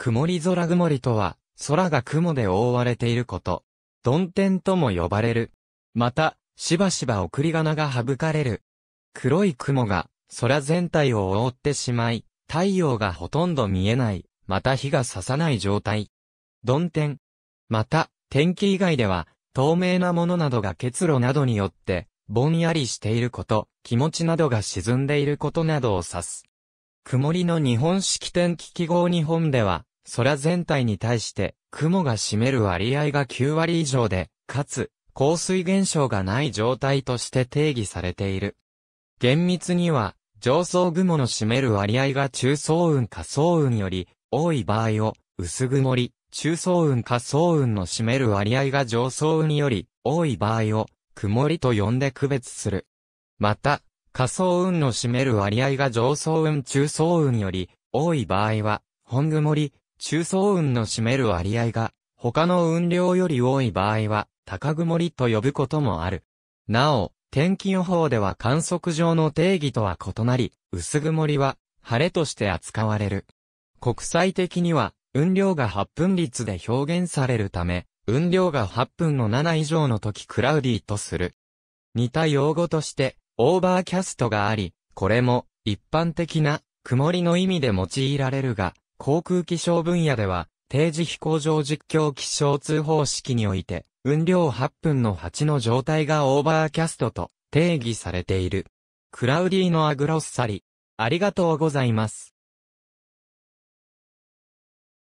曇り空曇りとは、空が雲で覆われていること。曇天とも呼ばれる。また、しばしば送り仮名が省かれる。黒い雲が、空全体を覆ってしまい、太陽がほとんど見えない、また日が差さない状態。曇天。また、天気以外では、透明なものなどが結露などによって、ぼんやりしていること、気持ちなどが沈んでいることなどを指す。曇りの日本式天気記号日本では、空全体に対して雲が占める割合が9割以上で、かつ、降水現象がない状態として定義されている。厳密には、上層雲の占める割合が中層雲下層雲より多い場合を、薄曇り、中層雲下層雲の占める割合が上層雲より多い場合を、曇りと呼んで区別する。また、下層雲の占める割合が上層雲中層雲より多い場合は、本曇り、中層雲の占める割合が、他の雲量より多い場合は、高曇りと呼ぶこともある。なお、天気予報では観測上の定義とは異なり、薄曇りは、晴れとして扱われる。国際的には、雲量が8分率で表現されるため、雲量が8分の7以上の時クラウディとする。似た用語として、オーバーキャストがあり、これも、一般的な、曇りの意味で用いられるが、航空気象分野では、定時飛行場実況気象通報式において、運量8分の8の状態がオーバーキャストと定義されている。クラウディーノ・アグロッサリ。ありがとうございます。